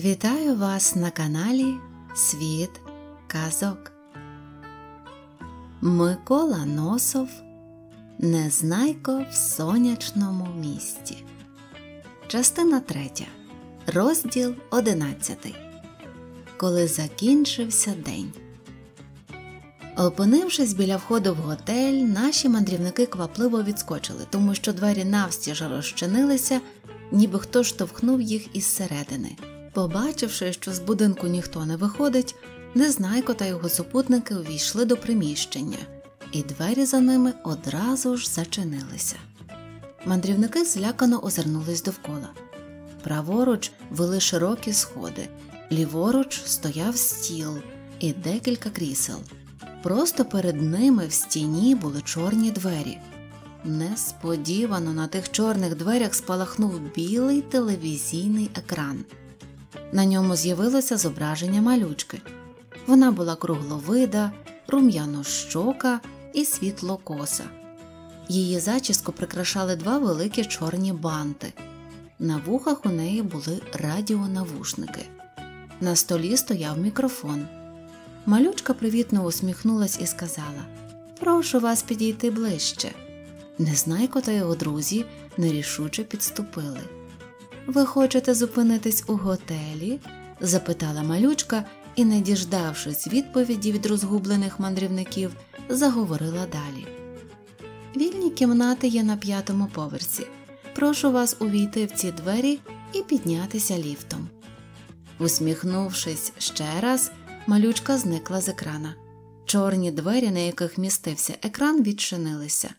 Вітаю вас на каналі Світ Казок. Микола Носов Незнайко в сонячному місті. Частина 3. Розділ 11. Коли закінчився день. Опинившись біля входу в готель, наші мандрівники квапливо відскочили, тому що двері навстіж розчинилися, ніби хто штовхнув їх із середини. Побачивши, що з будинку ніхто не виходить, незнайко та його супутники увійшли до приміщення, і двері за ними одразу ж зачинилися. Мандрівники злякано озирнулись довкола. Праворуч вели широкі сходи, ліворуч стояв стіл і декілька крісел. Просто перед ними в стіні були чорні двері. Несподівано на тих чорних дверях спалахнув білий телевізійний екран. На ньому з'явилося зображення малючки. Вона була кругловида, рум'яно-щока і світлокоса. Її зачіску прикрашали два великі чорні банти. На вухах у неї були радіонавушники. На столі стояв мікрофон. Малючка привітно усміхнулась і сказала Прошу вас підійти ближче. Незнайко та його друзі нерішуче підступили. Ви хочете зупинитись у готелі? запитала малючка і, не діждавшись відповіді від розгублених мандрівників, заговорила далі. Вільні кімнати є на п'ятому поверсі. Прошу вас увійти в ці двері і піднятися ліфтом. Усміхнувшись ще раз, малючка зникла з екрана. Чорні двері, на яких містився екран, відчинилися.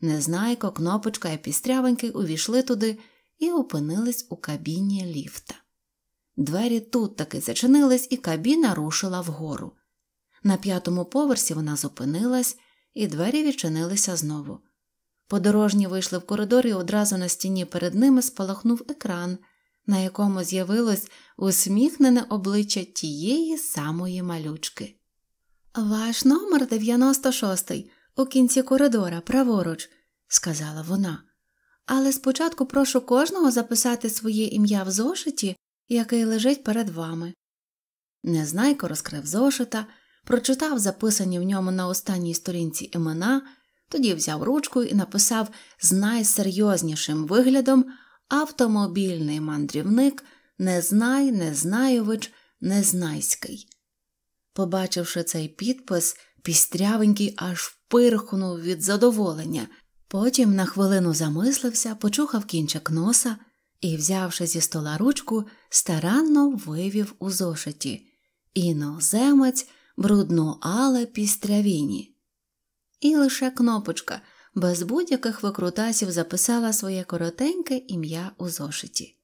Незнайко, кнопочка і пістрявенький увійшли туди і опинились у кабіні ліфта. Двері тут таки зачинились, і кабіна рушила вгору. На п'ятому поверсі вона зупинилась, і двері відчинилися знову. Подорожні вийшли в коридор і одразу на стіні перед ними спалахнув екран, на якому з'явилось усміхнене обличчя тієї самої малючки. Ваш номер 96 у кінці коридора, праворуч, сказала вона але спочатку прошу кожного записати своє ім'я в зошиті, який лежить перед вами. Незнайко розкрив зошита, прочитав записані в ньому на останній сторінці імена, тоді взяв ручку і написав з найсерйознішим виглядом автомобільний мандрівник Незнай, Незнайович, Незнайський. Побачивши цей підпис, пістрявенький аж пирхнув від задоволення. Потім на хвилину замислився, почухав кінчик носа і, взявши зі стола ручку, старанно вивів у зошиті іноземець, брудно але пістрявіні. І лише кнопочка без будь-яких викрутасів записала своє коротеньке ім'я у зошиті.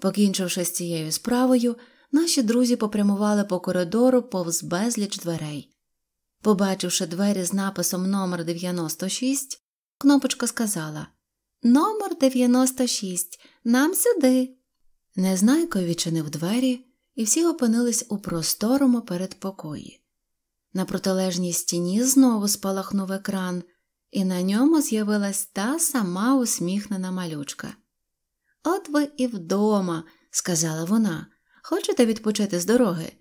Покінчивши з цією справою, наші друзі попрямували по коридору повз безліч дверей. Побачивши двері з написом номер 96 Кнопочка сказала Номер 96, нам сюди. Незнайко відчинив двері, і всі опинились у просторому передпокої. На протилежній стіні знову спалахнув екран, і на ньому з'явилась та сама усміхнена малючка. От ви і вдома, сказала вона, хочете відпочити з дороги?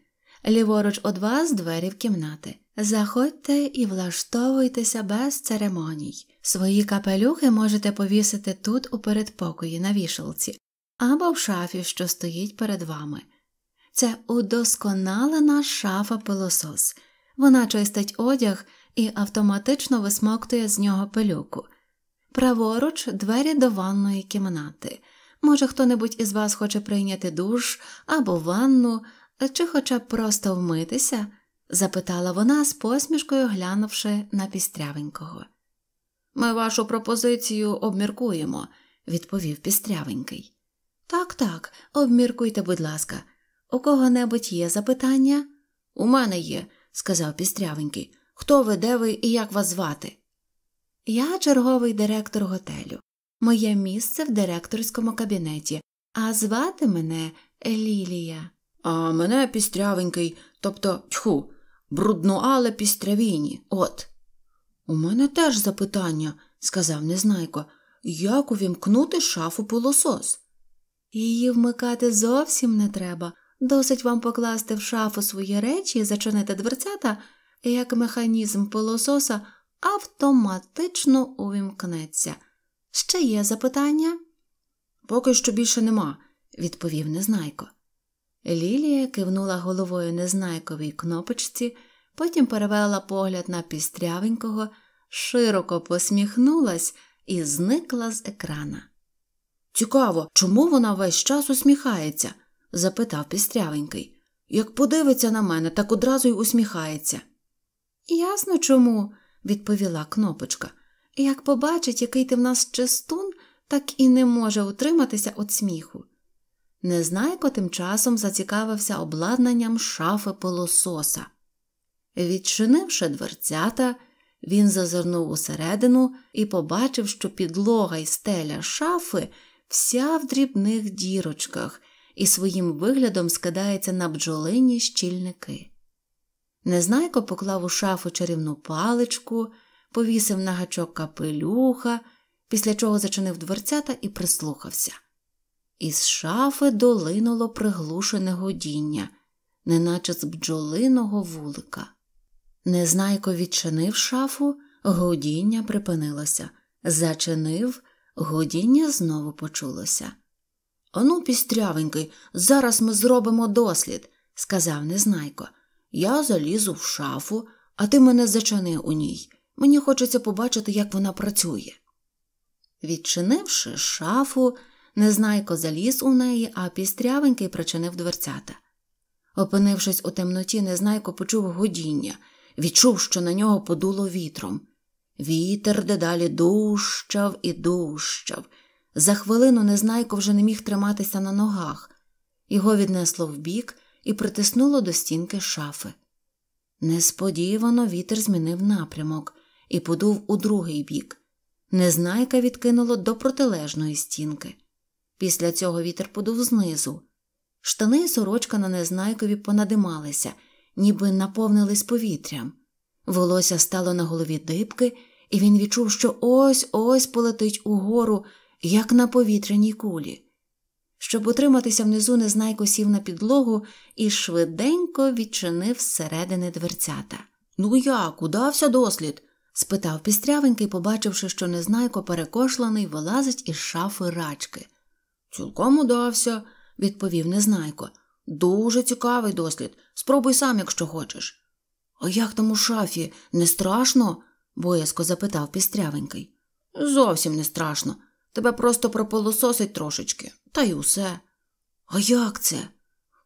Ліворуч од вас двері в кімнати. Заходьте і влаштовуйтеся без церемоній. Свої капелюхи можете повісити тут у передпокої на вішалці або в шафі, що стоїть перед вами. Це удосконалена шафа пилосос. Вона чистить одяг і автоматично висмоктує з нього пилюку. Праворуч двері до ванної кімнати. Може, хто небудь із вас хоче прийняти душ або ванну чи хоча б просто вмитися? запитала вона з посмішкою глянувши на пістрявенького. Ми вашу пропозицію обміркуємо, відповів пістрявенький. Так, так, обміркуйте, будь ласка, у кого небудь є запитання? У мене є, сказав пістрявенький. Хто ви, де ви і як вас звати? Я черговий директор готелю. Моє місце в директорському кабінеті, а звати мене Лілія а мене пістрявенький, тобто тьху, брудно, але пістрявіні, От. У мене теж запитання, сказав Незнайко, як увімкнути шафу пилосос? Її вмикати зовсім не треба. Досить вам покласти в шафу свої речі і зачинити дверцята, як механізм пилососа автоматично увімкнеться. Ще є запитання? Поки що більше нема, відповів Незнайко. Лілія кивнула головою незнайковій кнопочці, потім перевела погляд на пістрявенького, широко посміхнулась і зникла з екрана. Цікаво, чому вона весь час усміхається? запитав пістрявенький. Як подивиться на мене, так одразу й усміхається. Ясно чому, відповіла кнопочка. Як побачить, який ти в нас чистун, так і не може утриматися від сміху. Незнайко тим часом зацікавився обладнанням шафи пилососа. Відчинивши дверцята, він зазирнув усередину і побачив, що підлога і стеля шафи вся в дрібних дірочках і своїм виглядом скидається на бджолині щільники. Незнайко поклав у шафу чарівну паличку, повісив на гачок капелюха, після чого зачинив дверцята і прислухався. Із шафи долинуло приглушене годіння, неначе з бджолиного вулика. Незнайко відчинив шафу, годіння припинилося. Зачинив, годіння знову почулося. Ану, пістрявенький, зараз ми зробимо дослід, сказав незнайко. Я залізу в шафу, а ти мене зачини у ній. Мені хочеться побачити, як вона працює. Відчинивши шафу, Незнайко заліз у неї, а пістрявенький причинив дверцята. Опинившись у темноті, незнайко почув годіння, відчув, що на нього подуло вітром. Вітер дедалі дужчав і дужчав. За хвилину незнайко вже не міг триматися на ногах. Його віднесло вбік і притиснуло до стінки шафи. Несподівано вітер змінив напрямок і подув у другий бік. Незнайка відкинуло до протилежної стінки. Після цього вітер подув знизу. Штани і сорочка на незнайкові понадималися, ніби наповнились повітрям. Волосся стало на голові дибки, і він відчув, що ось ось полетить угору, як на повітряній кулі. Щоб утриматися внизу, незнайко сів на підлогу і швиденько відчинив зсередини дверцята. Ну як, удався дослід? спитав пістрявенький, побачивши, що незнайко перекошлений, вилазить із шафи рачки. Цілком удався, відповів незнайко. Дуже цікавий дослід. Спробуй сам, якщо хочеш. А як там у шафі? Не страшно? боязко запитав пістрявенький. Зовсім не страшно. Тебе просто прополососить трошечки, та й усе. А як це?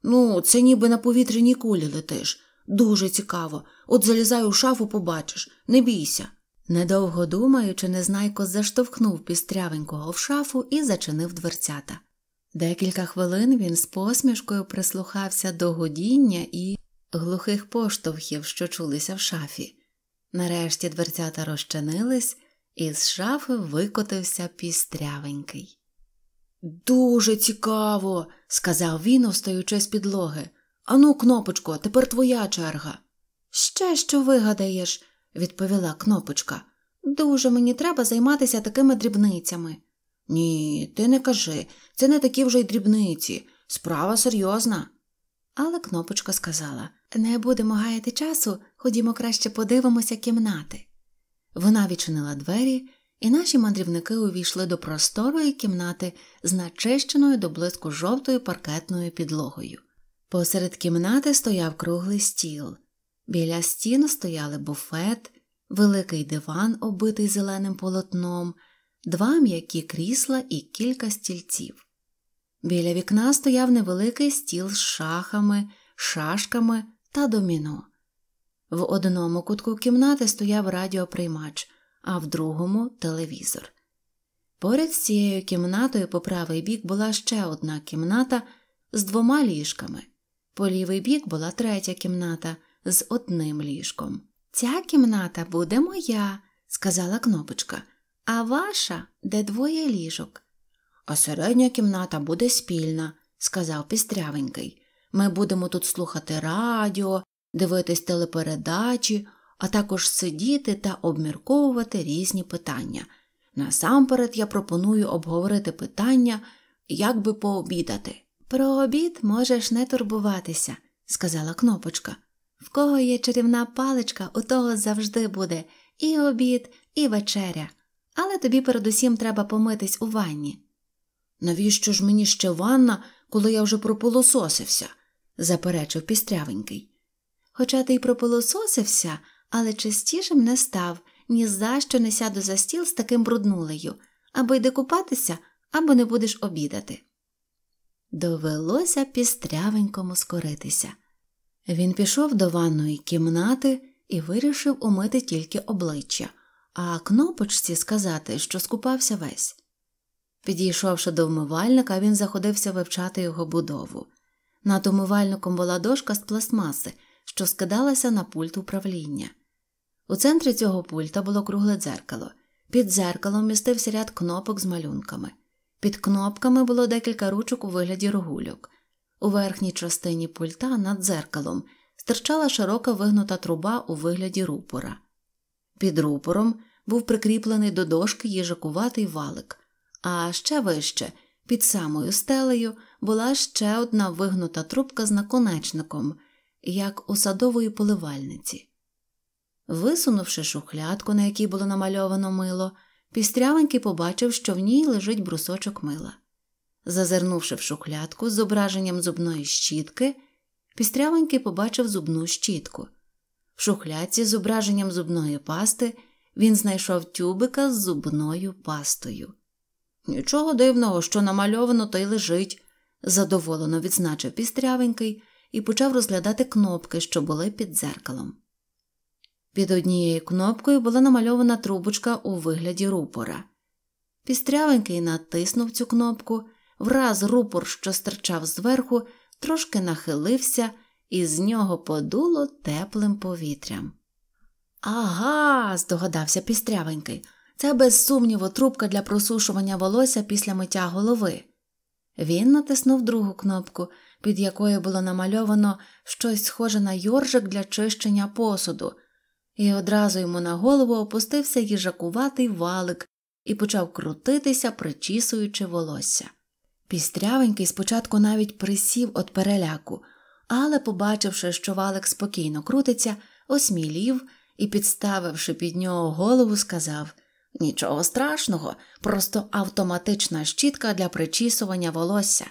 Ну, це ніби на повітряній кулі летиш. Дуже цікаво. От залізай у шафу, побачиш, не бійся. Недовго думаючи, незнайко заштовхнув пістрявенького в шафу і зачинив дверцята. Декілька хвилин він з посмішкою прислухався до годіння і глухих поштовхів, що чулися в шафі. Нарешті дверцята розчинились, і з шафи викотився пістрявенький. Дуже цікаво, сказав він, встаючи з підлоги. Ану, кнопочко, тепер твоя черга. Ще що вигадаєш? відповіла кнопочка. Дуже мені треба займатися такими дрібницями. Ні, ти не кажи, це не такі вже й дрібниці. Справа серйозна. Але кнопочка сказала не будемо гаяти часу, ходімо краще подивимося кімнати. Вона відчинила двері, і наші мандрівники увійшли до просторої кімнати з начищеною до блиску жовтою паркетною підлогою. Посеред кімнати стояв круглий стіл. Біля стін стояли буфет, великий диван, оббитий зеленим полотном, два м'які крісла і кілька стільців. Біля вікна стояв невеликий стіл з шахами, шашками та доміно. В одному кутку кімнати стояв радіоприймач, а в другому телевізор. Поряд з цією кімнатою по правий бік була ще одна кімната з двома ліжками, по лівий бік була третя кімната з одним ліжком. Ця кімната буде моя, сказала кнопочка, а ваша де двоє ліжок. А середня кімната буде спільна, сказав пістрявенький. Ми будемо тут слухати радіо, дивитись телепередачі, а також сидіти та обмірковувати різні питання. Насамперед я пропоную обговорити питання, як би пообідати. Про обід можеш не турбуватися, сказала кнопочка. В кого є чарівна паличка, у того завжди буде і обід, і вечеря, але тобі передусім треба помитись у ванні. Навіщо ж мені ще ванна, коли я вже пропилососився? заперечив пістрявенький. Хоча ти й пропилососився, але частішим не став, ні за що не сяду за стіл з таким бруднулею, або йди купатися, або не будеш обідати. Довелося пістрявенькому скоритися. Він пішов до ванної кімнати і вирішив умити тільки обличчя, а кнопочці сказати, що скупався весь. Підійшовши до вмивальника, він заходився вивчати його будову. Над умивальником була дошка з пластмаси, що скидалася на пульт управління. У центрі цього пульта було кругле дзеркало. Під дзеркалом містився ряд кнопок з малюнками. Під кнопками було декілька ручок у вигляді рогульок. У верхній частині пульта над дзеркалом стирчала широка вигнута труба у вигляді рупора. Під рупором був прикріплений до дошки їжакуватий валик, а ще вище, під самою стелею, була ще одна вигнута трубка з наконечником, як у садової поливальниці. Висунувши шухлядку, на якій було намальовано мило, пістрявенький побачив, що в ній лежить брусочок мила. Зазирнувши в шухлядку з зображенням зубної щітки, пістрявенький побачив зубну щітку. В шухляці з зображенням зубної пасти він знайшов тюбика з зубною пастою. Нічого дивного, що намальовано, то й лежить, задоволено відзначив пістрявенький і почав розглядати кнопки, що були під дзеркалом. Під однією кнопкою була намальована трубочка у вигляді рупора. Пістрявенький натиснув цю кнопку. Враз рупор, що стирчав зверху, трошки нахилився, і з нього подуло теплим повітрям. Ага, здогадався пістрявенький, це без сумніву трубка для просушування волосся після миття голови. Він натиснув другу кнопку, під якою було намальовано щось схоже на йоржик для чищення посуду, і одразу йому на голову опустився їжакуватий валик і почав крутитися, причісуючи волосся. Пістрявенький спочатку навіть присів від переляку, але, побачивши, що валик спокійно крутиться, осмілів і, підставивши під нього голову, сказав Нічого страшного, просто автоматична щітка для причісування волосся.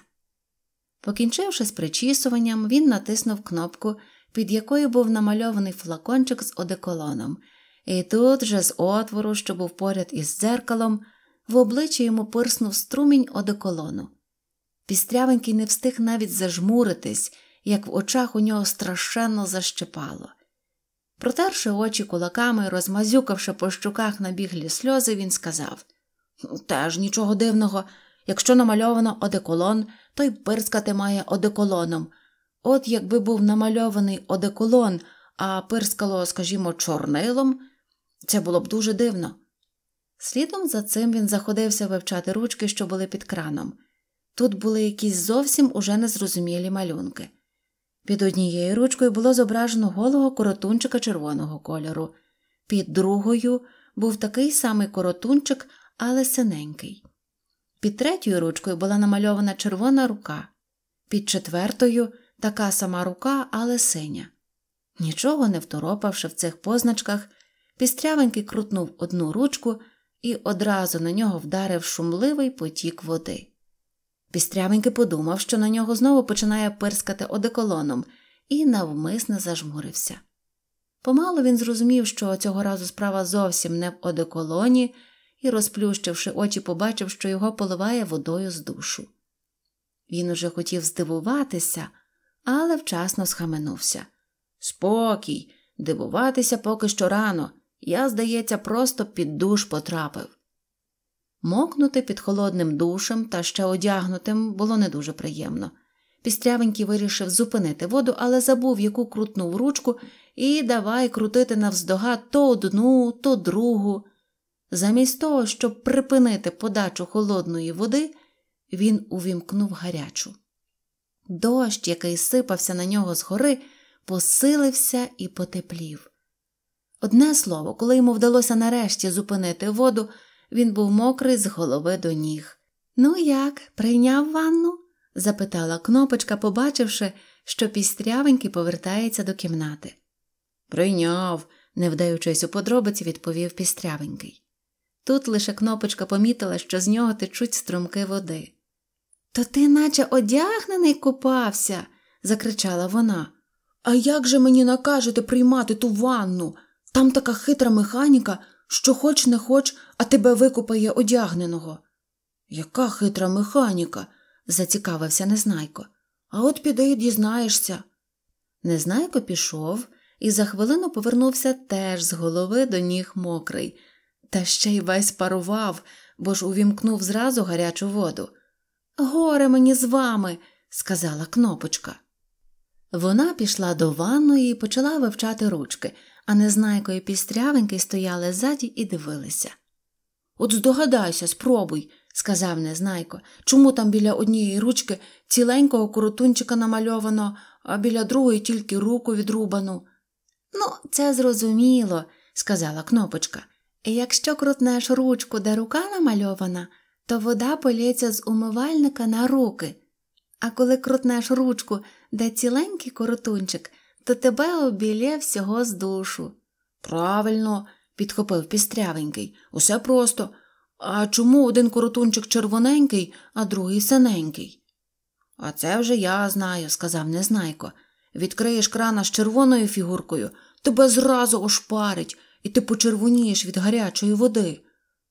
Покінчивши з причісуванням, він натиснув кнопку, під якою був намальований флакончик з одеколоном, і тут же з отвору, що був поряд із дзеркалом, в обличчя йому пирснув струмінь одеколону. Пістрявенький не встиг навіть зажмуритись, як в очах у нього страшенно защепало. Протерши очі кулаками, розмазюкавши по щуках набіглі сльози, він сказав «Ну, Теж нічого дивного. Якщо намальовано одеколон, то й пирскати має одеколоном. От якби був намальований одеколон, а пирскало, скажімо, чорнилом, це було б дуже дивно. Слідом за цим він заходився вивчати ручки, що були під краном. Тут були якісь зовсім уже незрозумілі малюнки. Під однією ручкою було зображено голого коротунчика червоного кольору, під другою був такий самий коротунчик, але синенький. Під третьою ручкою була намальована червона рука, під четвертою така сама рука, але синя. Нічого не второпавши в цих позначках, пістрявенький крутнув одну ручку і одразу на нього вдарив шумливий потік води. Пістрявеньки подумав, що на нього знову починає пирскати одеколоном, і навмисно зажмурився. Помало він зрозумів, що цього разу справа зовсім не в одеколоні, і, розплющивши очі, побачив, що його поливає водою з душу. Він уже хотів здивуватися, але вчасно схаменувся. Спокій, дивуватися поки що рано. Я, здається, просто під душ потрапив. Мокнути під холодним душем та ще одягнутим було не дуже приємно. Пістрявенький вирішив зупинити воду, але забув, яку крутнув ручку, і давай крутити навздога то одну, то другу. Замість того, щоб припинити подачу холодної води, він увімкнув гарячу. Дощ, який сипався на нього згори, посилився і потеплів. Одне слово, коли йому вдалося нарешті зупинити воду, він був мокрий з голови до ніг. Ну як, прийняв ванну? запитала кнопочка, побачивши, що пістрявенький повертається до кімнати. Прийняв, не вдаючись у подробиці, відповів пістрявенький. Тут лише кнопочка помітила, що з нього течуть струмки води. То ти наче одягнений купався, закричала вона. А як же мені накажете приймати ту ванну? Там така хитра механіка, що хоч не хоч, а тебе викупає одягненого. Яка хитра механіка, зацікавився Незнайко. А от піди і дізнаєшся. Незнайко пішов і за хвилину повернувся теж з голови до ніг мокрий, та ще й весь парував, бо ж увімкнув зразу гарячу воду. Горе мені з вами, сказала кнопочка. Вона пішла до ванної і почала вивчати ручки, а незнайко і пістрявенький стояли ззаді і дивилися. От здогадайся, спробуй, сказав незнайко, чому там біля однієї ручки ціленького коротунчика намальовано, а біля другої тільки руку відрубану. Ну, це зрозуміло, сказала кнопочка. І Якщо крутнеш ручку, де рука намальована, то вода полється з умивальника на руки. А коли крутнеш ручку, де ціленький коротунчик, то тебе обілє всього з душу. Правильно, підхопив пістрявенький. Усе просто. А чому один коротунчик червоненький, а другий синенький? А це вже я знаю, сказав незнайко. Відкриєш крана з червоною фігуркою, тебе зразу ошпарить, і ти почервонієш від гарячої води.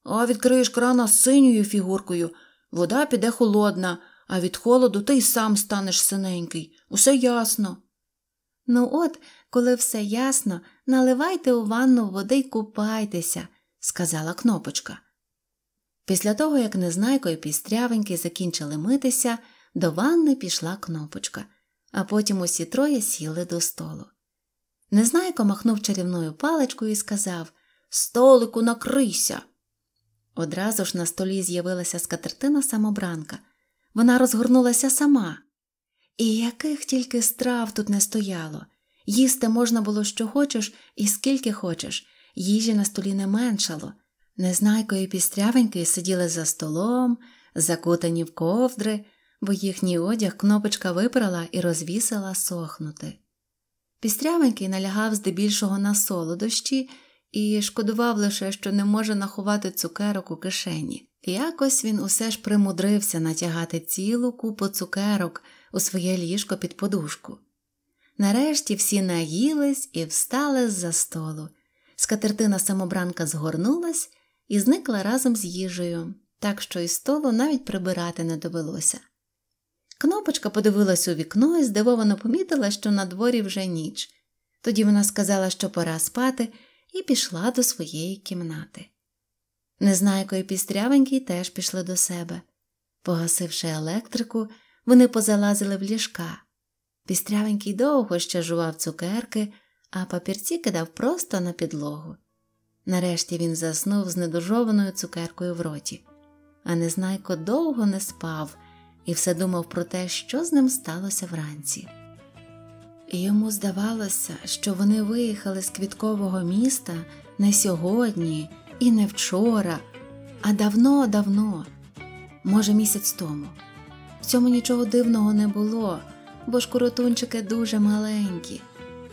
А відкриєш крана з синьою фігуркою, вода піде холодна, а від холоду ти й сам станеш синенький. Усе ясно. Ну, от, коли все ясно, наливайте у ванну води й купайтеся, сказала кнопочка. Після того, як незнайко і пістрявенький закінчили митися, до ванни пішла кнопочка, а потім усі троє сіли до столу. Незнайко махнув чарівною паличкою і сказав Столику накрийся. Одразу ж на столі з'явилася скатертина самобранка. Вона розгорнулася сама. І яких тільки страв тут не стояло. Їсти можна було що хочеш і скільки хочеш, їжі на столі не меншало. Незнайко і пістрявеньки сиділи за столом, закутані в ковдри, бо їхній одяг кнопочка випрала і розвісила сохнути. Пістрявенький налягав здебільшого на солодощі і шкодував лише, що не може наховати цукерок у кишені. Якось він усе ж примудрився натягати цілу купу цукерок у своє ліжко під подушку. Нарешті всі наїлись і встали з за столу. Скатертина самобранка згорнулась і зникла разом з їжею, так що із столу навіть прибирати не довелося. Кнопочка подивилась у вікно і здивовано помітила, що на дворі вже ніч. Тоді вона сказала, що пора спати, і пішла до своєї кімнати. Незнайко і пістрявенький теж пішли до себе. Погасивши електрику, вони позалазили в ліжка. Пістрявенький довго ще жував цукерки, а папірці кидав просто на підлогу. Нарешті він заснув з недожованою цукеркою в роті, а незнайко довго не спав і все думав про те, що з ним сталося вранці. Йому здавалося, що вони виїхали з квіткового міста не сьогодні і не вчора, а давно-давно, може, місяць тому. В цьому нічого дивного не було, бо ж коротунчики дуже маленькі,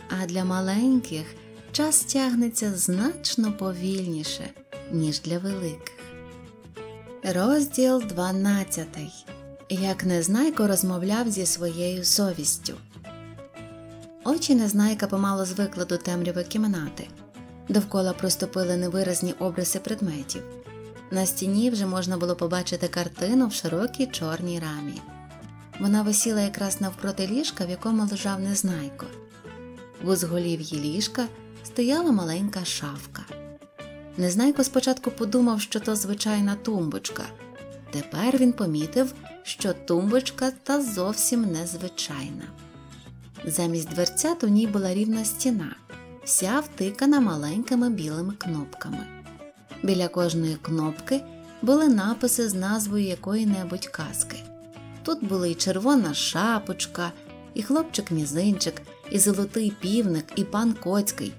а для маленьких час тягнеться значно повільніше, ніж для великих. Розділ 12 Як Незнайко розмовляв зі своєю совістю. Очі Незнайка помало звикли до темряви кімнати. Довкола проступили невиразні обриси предметів. На стіні вже можна було побачити картину в широкій чорній рамі. Вона висіла якраз навпроти ліжка, в якому лежав незнайко. В узголів'ї ліжка стояла маленька шафка. Незнайко спочатку подумав, що то звичайна тумбочка. Тепер він помітив, що тумбочка та зовсім незвичайна. Замість дверцят у ній була рівна стіна, вся втикана маленькими білими кнопками. Біля кожної кнопки були написи з назвою якої-небудь казки. Тут були і червона шапочка, і хлопчик-мізинчик, і золотий півник, і пан Коцький.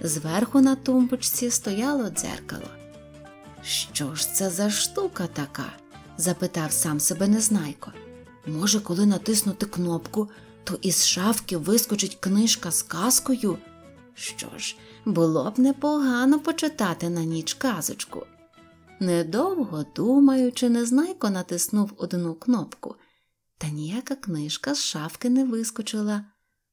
Зверху на тумбочці стояло дзеркало. Що ж це за штука така? запитав сам себе Незнайко. Може, коли натиснути кнопку, то із шавки вискочить книжка з казкою. Що ж, було б непогано почитати на ніч казочку. Недовго думаючи, незнайко натиснув одну кнопку, та ніяка книжка з шафки не вискочила,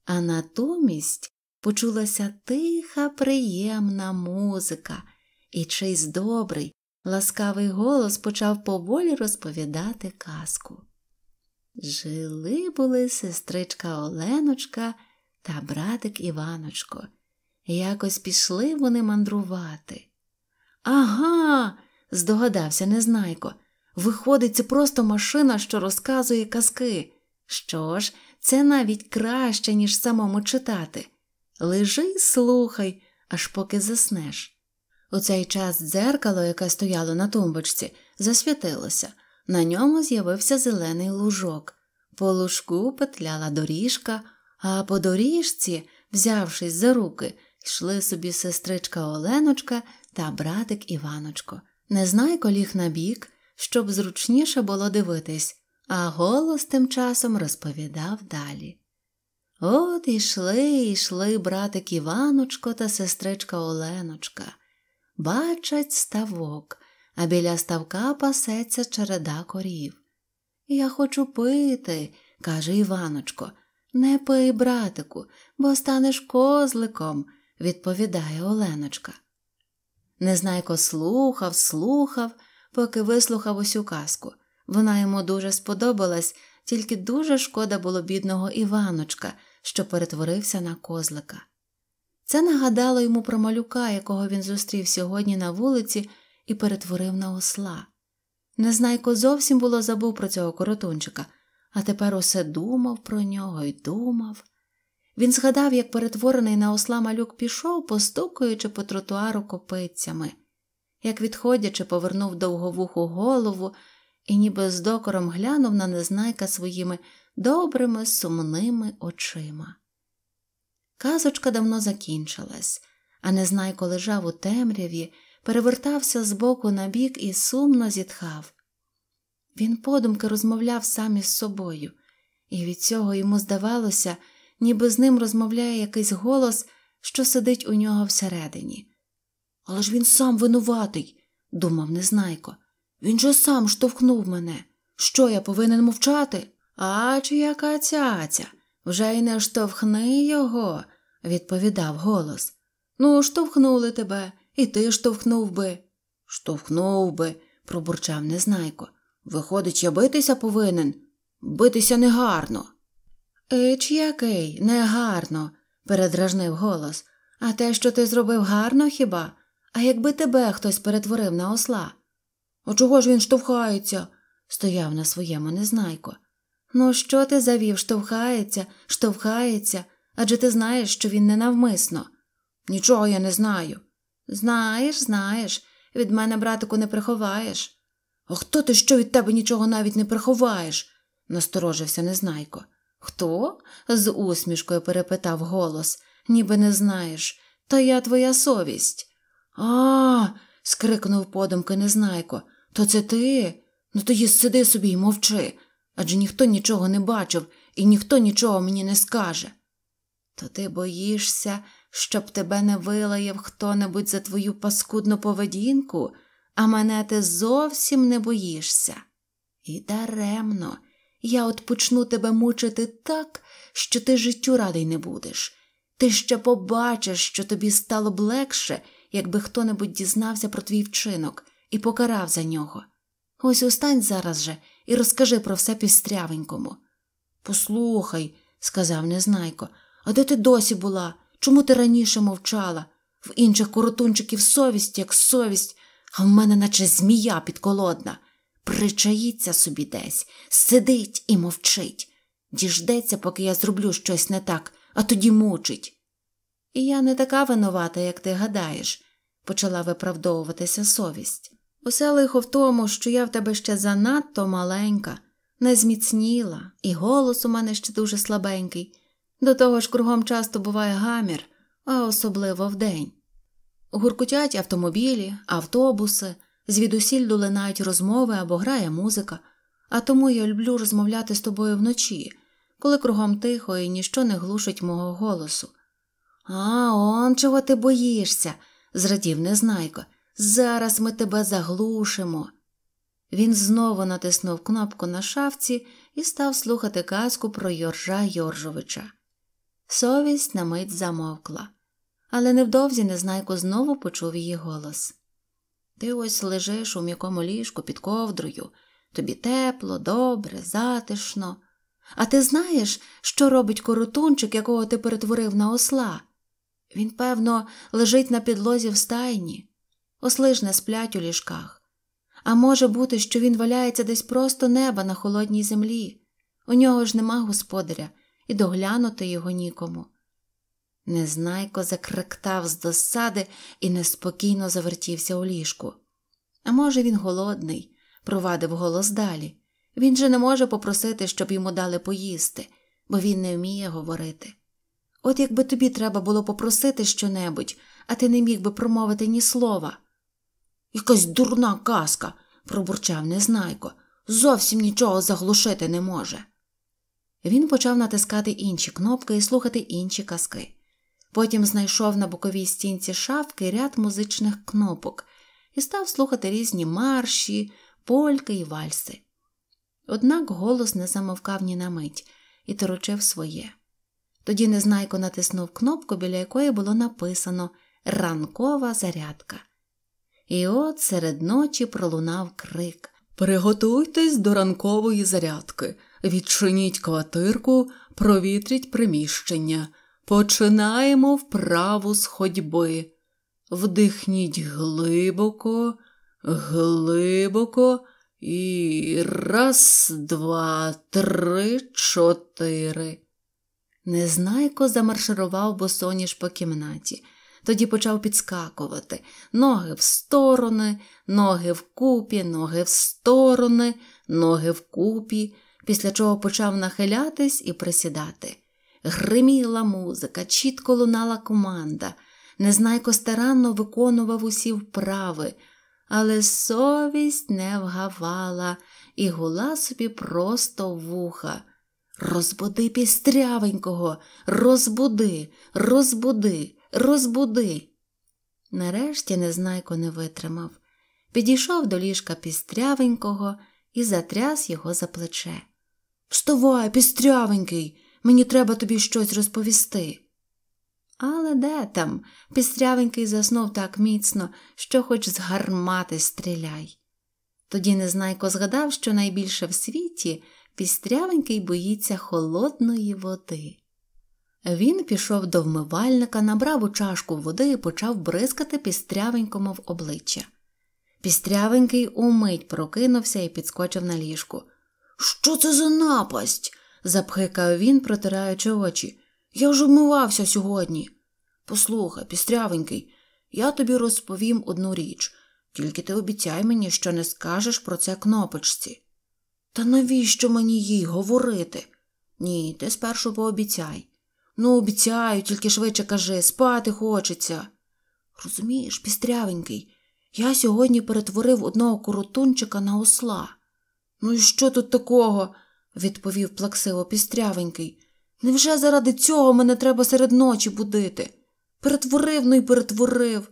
а натомість почулася тиха, приємна музика, і чийсь добрий, ласкавий голос почав поволі розповідати казку. Жили були сестричка Оленочка та братик Іваночко. Якось пішли вони мандрувати. Ага, здогадався незнайко. Виходить, це просто машина, що розказує казки. Що ж, це навіть краще, ніж самому читати. Лежи й слухай, аж поки заснеш. У цей час дзеркало, яке стояло на тумбочці, засвітилося. На ньому з'явився зелений лужок. По лужку петляла доріжка, а по доріжці, взявшись за руки, Йшли собі сестричка Оленочка та братик Іваночко. Незнайко ліг на бік, щоб зручніше було дивитись, а голос тим часом розповідав далі. От ішли, йшли братик Іваночко та сестричка Оленочка. Бачать ставок, а біля ставка пасеться череда корів. Я хочу пити, каже Іваночко. Не пий, братику, бо станеш козликом відповідає Оленочка. Незнайко слухав, слухав, поки вислухав усю казку. Вона йому дуже сподобалась, тільки дуже шкода було бідного Іваночка, що перетворився на козлика. Це нагадало йому про малюка, якого він зустрів сьогодні на вулиці і перетворив на осла. Незнайко зовсім було забув про цього коротунчика, а тепер усе думав про нього і думав. Він згадав, як перетворений на осла малюк пішов, постукуючи по тротуару копицями, як відходячи, повернув довговуху голову і ніби з докором глянув на незнайка своїми добрими, сумними очима. Казочка давно закінчилась, а незнайко лежав у темряві, перевертався з боку на бік і сумно зітхав. Він подумки розмовляв сам із собою, і від цього йому здавалося ніби з ним розмовляє якийсь голос, що сидить у нього всередині. Але ж він сам винуватий, думав Незнайко. Він же сам штовхнув мене. Що я повинен мовчати? А чи яка цяця? Вже й не штовхни його, відповідав голос. Ну, штовхнули тебе, і ти штовхнув би. Штовхнув би, пробурчав Незнайко. Виходить, я битися повинен. Битися негарно. Е, Ич який, негарно, передражнив голос. А те, що ти зробив гарно хіба? А якби тебе хтось перетворив на осла? А чого ж він штовхається? стояв на своєму незнайко. Ну, що ти завів, штовхається, штовхається, адже ти знаєш, що він ненавмисно. Нічого я не знаю. Знаєш, знаєш, від мене, братику, не приховаєш. А хто ти що від тебе нічого навіть не приховаєш? насторожився незнайко. Хто? з усмішкою перепитав голос, ніби не знаєш, та я твоя совість. А. скрикнув подумки Незнайко. То це ти? Ну тоді сиди собі й мовчи, адже ніхто нічого не бачив і ніхто нічого мені не скаже. То ти боїшся, щоб тебе не вилаяв хто небудь за твою паскудну поведінку, а мене ти зовсім не боїшся. І даремно. Я от почну тебе мучити так, що ти життю радий не будеш. Ти ще побачиш, що тобі стало б легше, якби хто небудь дізнався про твій вчинок і покарав за нього. Ось устань зараз же і розкажи про все пістрявенькому. Послухай, сказав незнайко, а де ти досі була? Чому ти раніше мовчала? В інших коротунчиків совість, як совість, а в мене наче змія підколодна причаїться собі десь, сидить і мовчить, діждеться, поки я зроблю щось не так, а тоді мучить. І я не така винувата, як ти гадаєш, почала виправдовуватися совість. Усе лихо в тому, що я в тебе ще занадто маленька, не зміцніла, і голос у мене ще дуже слабенький. До того ж, кругом часто буває гамір, а особливо вдень. Гуркутять автомобілі, автобуси звідусіль долинають розмови або грає музика, а тому я люблю розмовляти з тобою вночі, коли кругом тихо і ніщо не глушить мого голосу. А он чого ти боїшся, зрадів незнайко. Зараз ми тебе заглушимо. Він знову натиснув кнопку на шафці і став слухати казку про Йоржа Йоржовича. Совість на мить замовкла, але невдовзі незнайко знову почув її голос. Ти ось лежиш у м'якому ліжку під ковдрою, тобі тепло, добре, затишно. А ти знаєш, що робить коротунчик, якого ти перетворив на осла? Він, певно, лежить на підлозі в стайні, осли ж не сплять у ліжках. А може бути, що він валяється десь просто неба на холодній землі. У нього ж нема господаря, і доглянути його нікому. Незнайко закректав з досади і неспокійно завертівся у ліжку. А може, він голодний, провадив голос далі. Він же не може попросити, щоб йому дали поїсти, бо він не вміє говорити. От якби тобі треба було попросити щонебудь, а ти не міг би промовити ні слова. Якась дурна казка, пробурчав незнайко. Зовсім нічого заглушити не може. Він почав натискати інші кнопки і слухати інші казки. Потім знайшов на боковій стінці шафки ряд музичних кнопок і став слухати різні марші, польки і вальси. Однак голос не замовкав ні на мить і торочив своє. Тоді незнайко натиснув кнопку, біля якої було написано Ранкова зарядка. І от серед ночі пролунав крик Приготуйтесь до ранкової зарядки, відчиніть квартирку, провітріть приміщення. Починаємо вправу з ходьби. Вдихніть глибоко, глибоко і раз, два, три, чотири. Незнайко замарширував босоніж по кімнаті. Тоді почав підскакувати ноги в сторони, ноги вкупі, ноги в сторони, ноги вкупі, після чого почав нахилятись і присідати гриміла музика, чітко лунала команда. Незнайко старанно виконував усі вправи, але совість не вгавала і гула собі просто вуха. Розбуди пістрявенького, розбуди, розбуди, розбуди. Нарешті незнайко не витримав. Підійшов до ліжка пістрявенького і затряс його за плече. Вставай, пістрявенький, Мені треба тобі щось розповісти. Але де там? Пістрявенький заснув так міцно, що хоч з гармати стріляй. Тоді незнайко згадав, що найбільше в світі пістрявенький боїться холодної води. Він пішов до вмивальника, набрав у чашку води і почав бризкати пістрявенькому в обличчя. Пістрявенький умить прокинувся і підскочив на ліжку. Що це за напасть? запхикав він, протираючи очі. Я вже вмивався сьогодні. Послухай, пістрявенький, я тобі розповім одну річ, тільки ти обіцяй мені, що не скажеш про це кнопочці. Та навіщо мені їй говорити? Ні, ти спершу пообіцяй. Ну, обіцяю, тільки швидше кажи, спати хочеться. Розумієш, пістрявенький, я сьогодні перетворив одного коротунчика на осла. Ну і що тут такого? відповів плаксиво пістрявенький. Невже заради цього мене треба серед ночі будити? Перетворив ну й перетворив.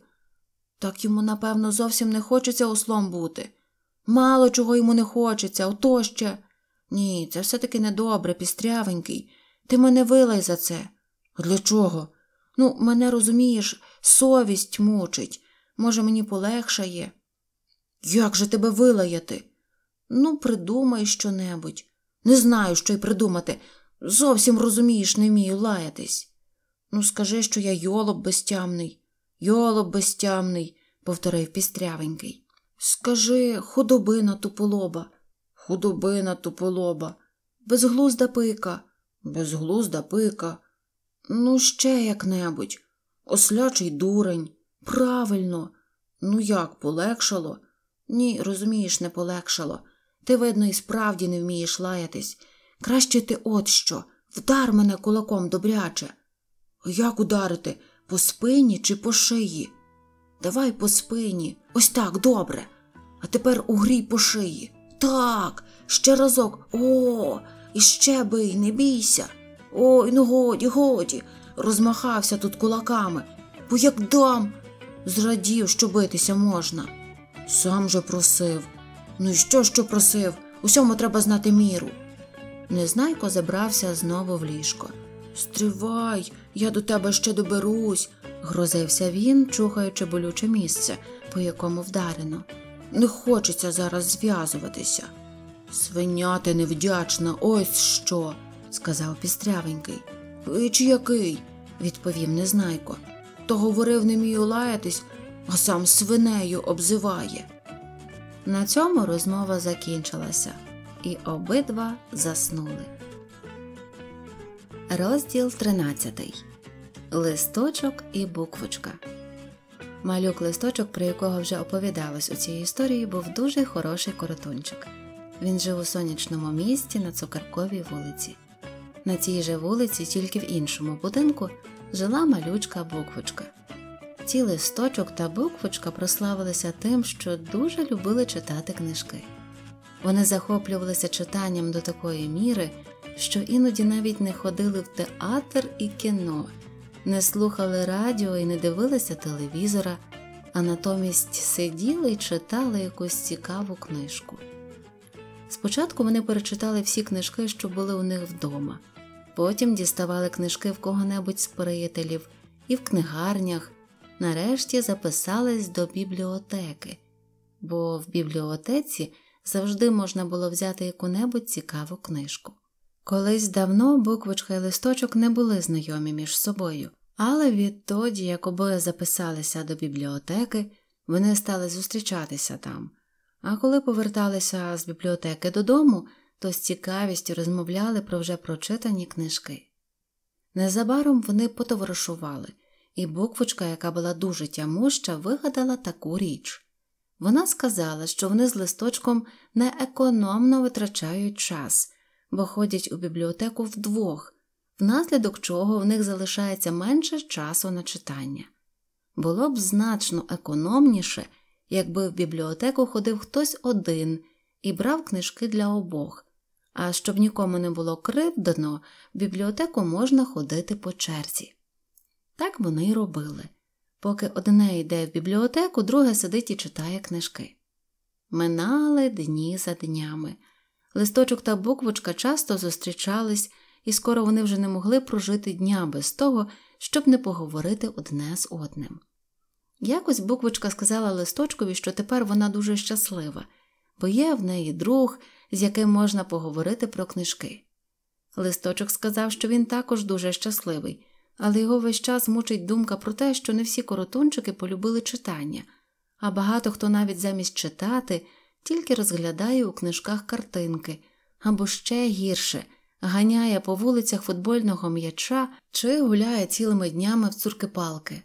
Так йому, напевно, зовсім не хочеться ослом бути. Мало чого йому не хочеться, ото ще. Ні, це все таки недобре, пістрявенький. Ти мене вилай за це. Для чого? Ну, мене розумієш, совість мучить. Може, мені полегшає? Як же тебе вилаяти? Ну, придумай щонебудь. Не знаю, що й придумати. Зовсім розумієш, не вмію лаятись. Ну, скажи, що я йолоб безтямний, йолоб безтямний, повторив пістрявенький. Скажи худобина туполоба, худобина туполоба, безглузда пика, безглузда пика. Ну, ще як небудь. Ослячий дурень. Правильно. Ну як полегшало? Ні, розумієш, не полегшало. Ти, видно, і справді не вмієш лаятись. Краще ти от що, вдар мене кулаком добряче. Як ударити? По спині чи по шиї? Давай по спині, ось так добре. А тепер угрій по шиї. Так, ще разок. О, і ще бий, не бійся. Ой, ну годі, годі, розмахався тут кулаками, бо як дам, зрадів, що битися можна. Сам же просив. Ну і що, що просив? Усьому треба знати міру. Незнайко забрався знову в ліжко. Стривай, я до тебе ще доберусь, грозився він, чухаючи болюче місце, по якому вдарено. Не хочеться зараз зв'язуватися. Свиня ти невдячна, ось що, сказав пістрявенький. Пич який, відповів незнайко. То говорив не мій лаятись, а сам свинею обзиває. На цьому розмова закінчилася, і обидва заснули. Розділ 13 Листочок і буквочка. Малюк листочок, про якого вже оповідалось у цій історії, був дуже хороший коротунчик. Він жив у сонячному місті на цукарковій вулиці. На цій же вулиці, тільки в іншому будинку, жила малючка буквочка. Олівці листочок та буквочка прославилися тим, що дуже любили читати книжки. Вони захоплювалися читанням до такої міри, що іноді навіть не ходили в театр і кіно, не слухали радіо і не дивилися телевізора, а натомість сиділи і читали якусь цікаву книжку. Спочатку вони перечитали всі книжки, що були у них вдома, потім діставали книжки в кого-небудь з приятелів і в книгарнях, нарешті записалась до бібліотеки, бо в бібліотеці завжди можна було взяти яку-небудь цікаву книжку. Колись давно буквочка і листочок не були знайомі між собою, але відтоді, як обоє записалися до бібліотеки, вони стали зустрічатися там. А коли поверталися з бібліотеки додому, то з цікавістю розмовляли про вже прочитані книжки. Незабаром вони потоваришували і буквочка, яка була дуже тямуща, вигадала таку річ. Вона сказала, що вони з листочком неекономно витрачають час, бо ходять у бібліотеку вдвох, внаслідок чого в них залишається менше часу на читання. Було б значно економніше, якби в бібліотеку ходив хтось один і брав книжки для обох, а щоб нікому не було кривдано, в бібліотеку можна ходити по черзі. Так вони й робили. Поки одне йде в бібліотеку, друге сидить і читає книжки. Минали дні за днями. Листочок та буквочка часто зустрічались, і скоро вони вже не могли прожити дня без того, щоб не поговорити одне з одним. Якось буквочка сказала листочкові, що тепер вона дуже щаслива, бо є в неї друг, з яким можна поговорити про книжки. Листочок сказав, що він також дуже щасливий але його весь час мучить думка про те, що не всі коротончики полюбили читання, а багато хто навіть замість читати тільки розглядає у книжках картинки або ще гірше ганяє по вулицях футбольного м'яча чи гуляє цілими днями в цуркипалки.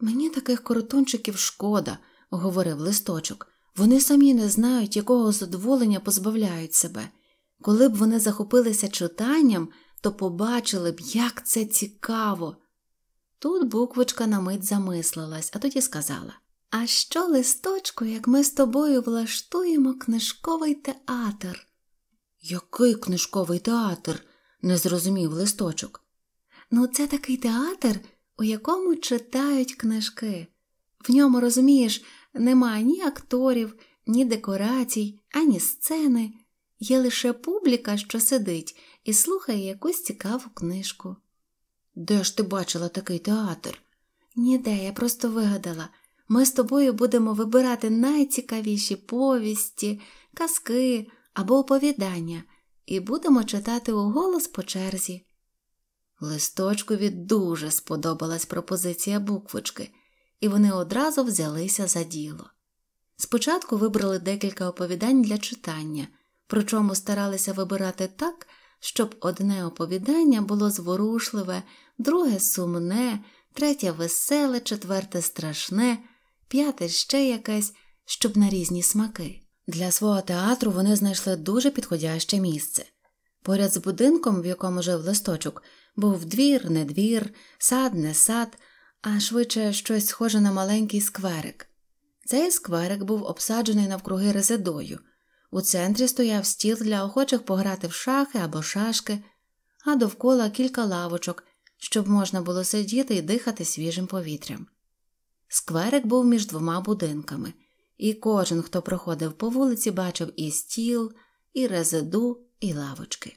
Мені таких коротончиків шкода, говорив листочок. Вони самі не знають, якого задоволення позбавляють себе. Коли б вони захопилися читанням то побачили б, як це цікаво. Тут буквочка на мить замислилась, а тоді сказала А що, листочку, як ми з тобою влаштуємо книжковий театр? Який книжковий театр? не зрозумів листочок. Ну, це такий театр, у якому читають книжки. В ньому, розумієш, нема ні акторів, ні декорацій, ані сцени, є лише публіка, що сидить і слухає якусь цікаву книжку. Де ж ти бачила такий театр? Ніде, я просто вигадала. Ми з тобою будемо вибирати найцікавіші повісті, казки або оповідання і будемо читати уголос по черзі. Листочкові дуже сподобалась пропозиція буквочки, і вони одразу взялися за діло. Спочатку вибрали декілька оповідань для читання, причому старалися вибирати так, щоб одне оповідання було зворушливе, друге сумне, третє веселе, четверте страшне, п'яте ще якесь, щоб на різні смаки. Для свого театру вони знайшли дуже підходяще місце. Поряд з будинком, в якому жив листочок, був двір, не двір, сад, не сад, а швидше щось схоже на маленький скверик. Цей скверик був обсаджений навкруги резидою. У центрі стояв стіл для охочих пограти в шахи або шашки, а довкола кілька лавочок, щоб можна було сидіти і дихати свіжим повітрям. Скверик був між двома будинками, і кожен, хто проходив по вулиці, бачив і стіл, і резиду, і лавочки.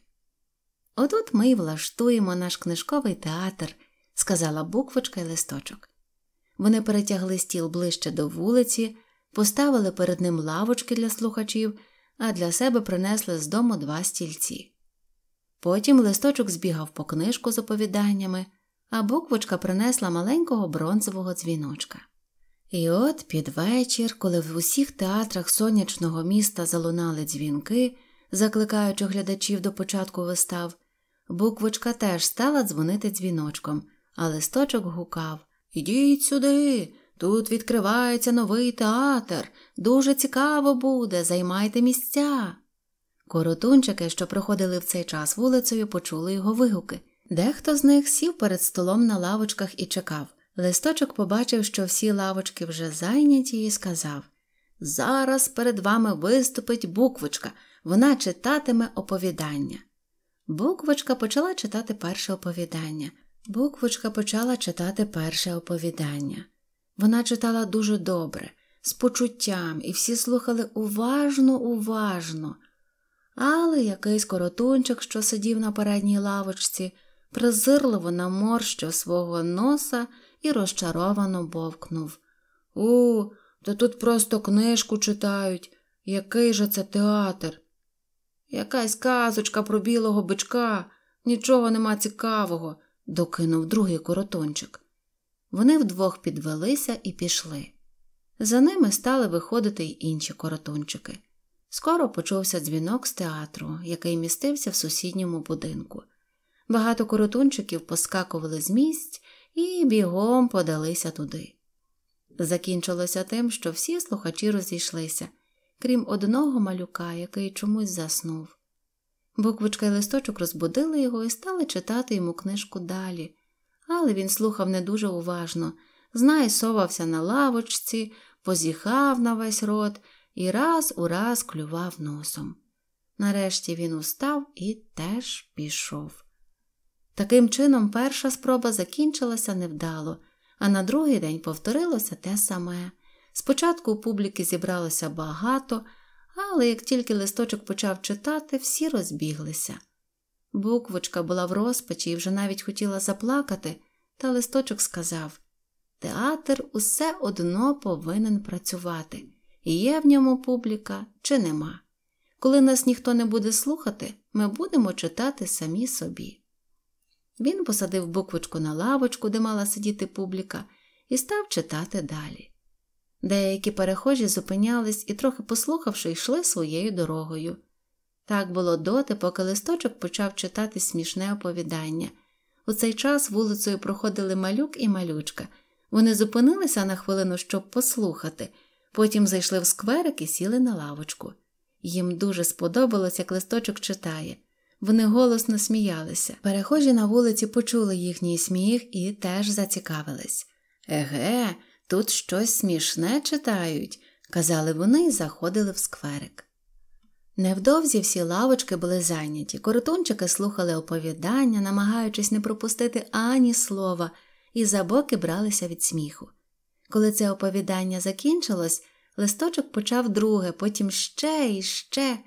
Отут ми й влаштуємо наш книжковий театр, сказала буквочка і листочок. Вони перетягли стіл ближче до вулиці, поставили перед ним лавочки для слухачів а для себе принесли з дому два стільці. Потім листочок збігав по книжку з оповіданнями, а буквочка принесла маленького бронзового дзвіночка. І от під вечір, коли в усіх театрах сонячного міста залунали дзвінки, закликаючи глядачів до початку вистав, буквочка теж стала дзвонити дзвіночком, а листочок гукав Ідіть сюди, Тут відкривається новий театр, дуже цікаво буде, займайте місця. Коротунчики, що проходили в цей час вулицею, почули його вигуки. Дехто з них сів перед столом на лавочках і чекав. Листочок побачив, що всі лавочки вже зайняті, і сказав Зараз перед вами виступить буквочка, вона читатиме оповідання. Буквочка почала читати перше оповідання. Буквочка почала читати перше оповідання. Вона читала дуже добре, з почуттям, і всі слухали уважно, уважно. Але якийсь коротунчик, що сидів на передній лавочці, презирливо наморщив свого носа і розчаровано бовкнув. У, та тут просто книжку читають. Який же це театр? Якась казочка про білого бичка, нічого нема цікавого, докинув другий коротончик. Вони вдвох підвелися і пішли. За ними стали виходити й інші коротунчики. Скоро почувся дзвінок з театру, який містився в сусідньому будинку. Багато коротунчиків поскакували з місць і бігом подалися туди. Закінчилося тим, що всі слухачі розійшлися, крім одного малюка, який чомусь заснув. Буквочка й листочок розбудили його і стали читати йому книжку далі але він слухав не дуже уважно. Знай совався на лавочці, позіхав на весь рот і раз у раз клював носом. Нарешті він устав і теж пішов. Таким чином, перша спроба закінчилася невдало, а на другий день повторилося те саме. Спочатку у публіки зібралося багато, але як тільки листочок почав читати, всі розбіглися. Буквочка була в розпачі і вже навіть хотіла заплакати, та листочок сказав Театр усе одно повинен працювати, є в ньому публіка чи нема. Коли нас ніхто не буде слухати, ми будемо читати самі собі. Він посадив буквочку на лавочку, де мала сидіти публіка, і став читати далі. Деякі перехожі зупинялись і, трохи послухавши, йшли своєю дорогою. Так було доти, поки листочок почав читати смішне оповідання. У цей час вулицею проходили малюк і малючка. Вони зупинилися на хвилину, щоб послухати, потім зайшли в скверик і сіли на лавочку. Їм дуже сподобалось, як листочок читає. Вони голосно сміялися. Перехожі на вулиці почули їхній сміх і теж зацікавились. Еге, тут щось смішне читають, казали вони і заходили в скверик. Невдовзі всі лавочки були зайняті, коротунчики слухали оповідання, намагаючись не пропустити ані слова, і за боки бралися від сміху. Коли це оповідання закінчилось, листочок почав друге, потім ще і ще.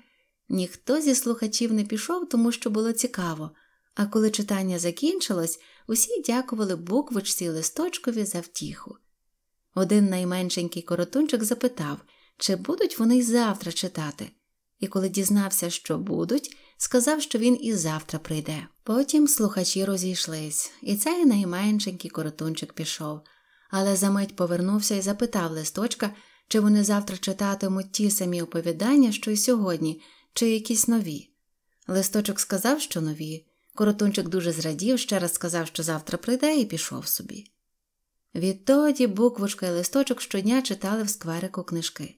Ніхто зі слухачів не пішов, тому що було цікаво, а коли читання закінчилось, усі дякували буквочці і листочкові за втіху. Один найменшенький коротунчик запитав, чи будуть вони й завтра читати і коли дізнався, що будуть, сказав, що він і завтра прийде. Потім слухачі розійшлись, і цей найменшенький коротунчик пішов, але за мить повернувся і запитав листочка, чи вони завтра читатимуть ті самі оповідання, що й сьогодні, чи якісь нові. Листочок сказав, що нові. Коротунчик дуже зрадів, ще раз сказав, що завтра прийде, і пішов собі. Відтоді буквочка і листочок щодня читали в скверику книжки.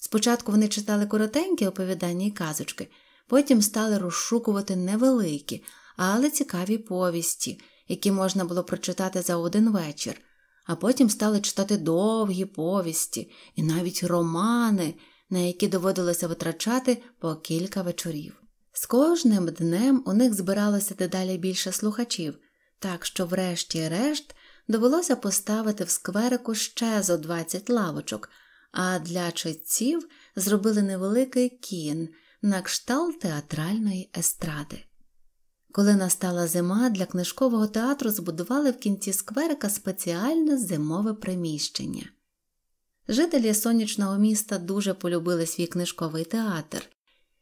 Спочатку вони читали коротенькі оповідання і казочки, потім стали розшукувати невеликі, але цікаві повісті, які можна було прочитати за один вечір, а потім стали читати довгі повісті і навіть романи, на які доводилося витрачати по кілька вечорів. З кожним днем у них збиралося дедалі більше слухачів, так що, врешті-решт, довелося поставити в скверику ще зо 20 лавочок а для чеців зробили невеликий кін на кшталт театральної естради. Коли настала зима, для книжкового театру збудували в кінці скверика спеціальне зимове приміщення. Жителі сонячного міста дуже полюбили свій книжковий театр.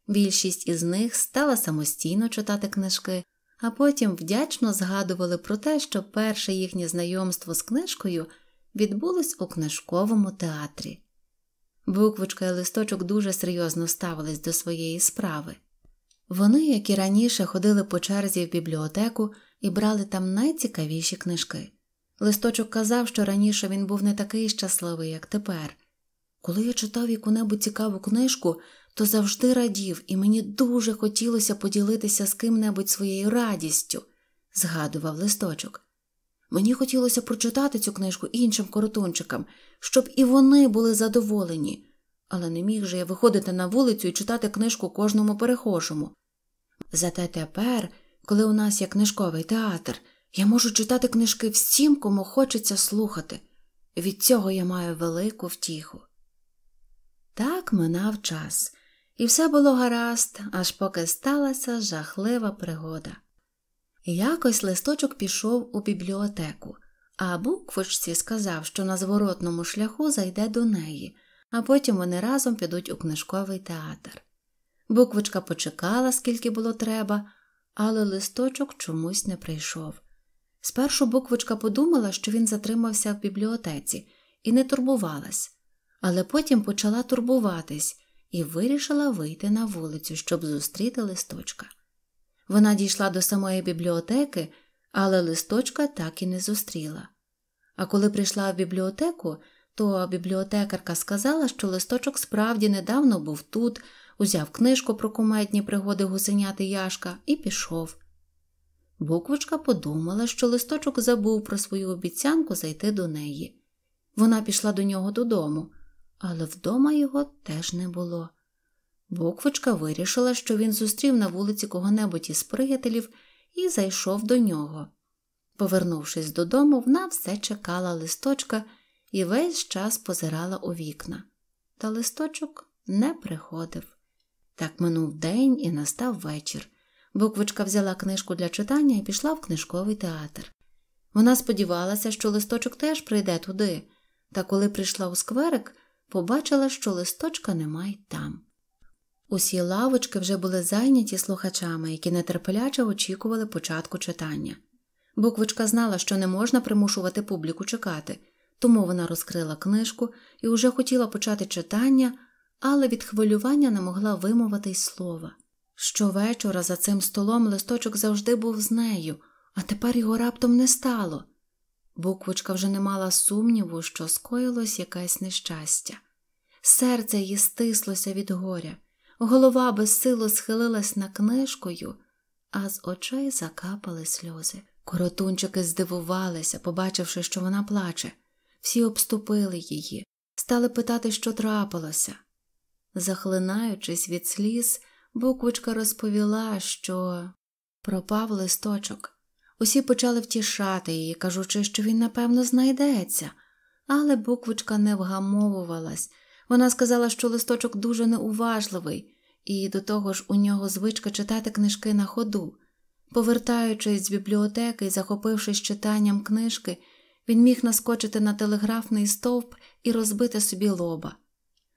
Більшість із них стала самостійно читати книжки, а потім вдячно згадували про те, що перше їхнє знайомство з книжкою відбулось у книжковому театрі. Буквочка і листочок дуже серйозно ставились до своєї справи. Вони, як і раніше, ходили по черзі в бібліотеку і брали там найцікавіші книжки. Листочок казав, що раніше він був не такий щасливий, як тепер. Коли я читав яку небудь цікаву книжку, то завжди радів, і мені дуже хотілося поділитися з ким небудь своєю радістю, згадував листочок. Мені хотілося прочитати цю книжку іншим коротончикам, щоб і вони були задоволені, але не міг же я виходити на вулицю і читати книжку кожному перехожому. Зате тепер, коли у нас є книжковий театр, я можу читати книжки всім, кому хочеться слухати. Від цього я маю велику втіху. Так минав час, і все було гаразд, аж поки сталася жахлива пригода. Якось листочок пішов у бібліотеку, а буквочці сказав, що на зворотному шляху зайде до неї, а потім вони разом підуть у книжковий театр. Буквочка почекала, скільки було треба, але листочок чомусь не прийшов. Спершу буквочка подумала, що він затримався в бібліотеці, і не турбувалась, але потім почала турбуватись і вирішила вийти на вулицю, щоб зустріти листочка. Вона дійшла до самої бібліотеки, але листочка так і не зустріла. А коли прийшла в бібліотеку, то бібліотекарка сказала, що листочок справді недавно був тут, узяв книжку про кумедні пригоди гусеняти Яшка і пішов. Буквочка подумала, що листочок забув про свою обіцянку зайти до неї. Вона пішла до нього додому, але вдома його теж не було. Буквочка вирішила, що він зустрів на вулиці кого-небудь із приятелів і зайшов до нього. Повернувшись додому, вона все чекала листочка і весь час позирала у вікна. Та листочок не приходив. Так минув день і настав вечір. Буквочка взяла книжку для читання і пішла в книжковий театр. Вона сподівалася, що листочок теж прийде туди, та коли прийшла у скверик, побачила, що листочка немає там. Усі лавочки вже були зайняті слухачами, які нетерпляче очікували початку читання. Буквочка знала, що не можна примушувати публіку чекати, тому вона розкрила книжку і уже хотіла почати читання, але від хвилювання не могла вимовити й слова. Щовечора за цим столом листочок завжди був з нею, а тепер його раптом не стало. Буквочка вже не мала сумніву, що скоїлось якесь нещастя. Серце її стислося від горя голова безсило схилилась на книжкою, а з очей закапали сльози. Коротунчики здивувалися, побачивши, що вона плаче. Всі обступили її, стали питати, що трапилося. Захлинаючись від сліз, буквочка розповіла, що пропав листочок. Усі почали втішати її, кажучи, що він, напевно, знайдеться, але буквочка не вгамовувалась. Вона сказала, що листочок дуже неуважливий, і до того ж у нього звичка читати книжки на ходу. Повертаючись з бібліотеки і захопившись читанням книжки, він міг наскочити на телеграфний стовп і розбити собі лоба.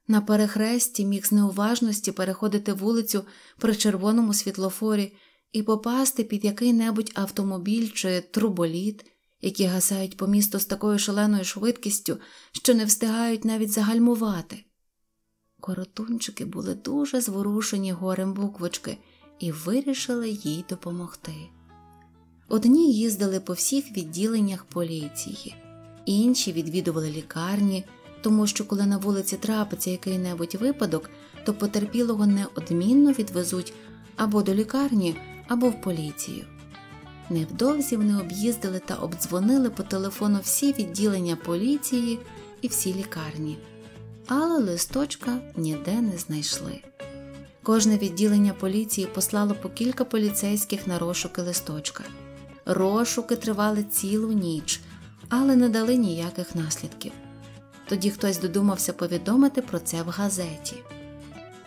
На перехресті міг з неуважності переходити вулицю при червоному світлофорі і попасти під який небудь автомобіль чи труболіт які гасають по місту з такою шаленою швидкістю, що не встигають навіть загальмувати. Коротунчики були дуже зворушені горем буквочки і вирішили їй допомогти. Одні їздили по всіх відділеннях поліції, інші відвідували лікарні, тому що, коли на вулиці трапиться який-небудь випадок, то потерпілого неодмінно відвезуть або до лікарні, або в поліцію. Невдовзі вони об'їздили та обдзвонили по телефону всі відділення поліції і всі лікарні, але листочка ніде не знайшли. Кожне відділення поліції послало по кілька поліцейських на розшуки листочка. Розшуки тривали цілу ніч, але не дали ніяких наслідків. Тоді хтось додумався повідомити про це в газеті.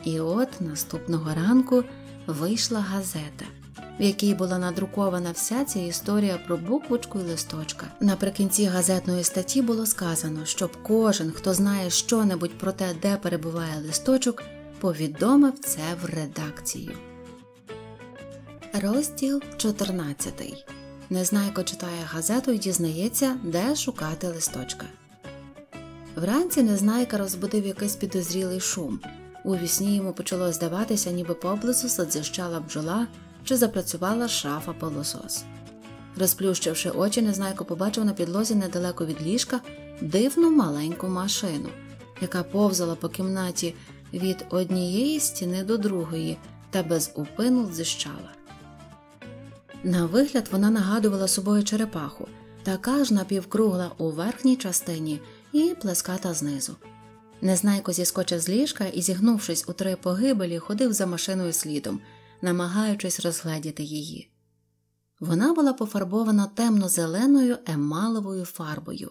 І от наступного ранку вийшла газета в якій була надрукована вся ця історія про буквочку і листочка. Наприкінці газетної статті було сказано, щоб кожен, хто знає що-небудь про те, де перебуває листочок, повідомив це в редакцію. Розділ 14 Незнайко читає газету і дізнається, де шукати листочка. Вранці Незнайка розбудив якийсь підозрілий шум. У вісні йому почало здаватися, ніби поблизу садзищала бджола, що запрацювала шафа пилосос. Розплющивши очі, незнайко побачив на підлозі недалеко від ліжка дивну маленьку машину, яка повзала по кімнаті від однієї стіни до другої та без упину дзищала. На вигляд вона нагадувала собою черепаху, така ж напівкругла у верхній частині і плеската знизу. Незнайко зіскочив з ліжка і, зігнувшись у три погибелі, ходив за машиною слідом, намагаючись розгледіти її. Вона була пофарбована темно-зеленою емаловою фарбою.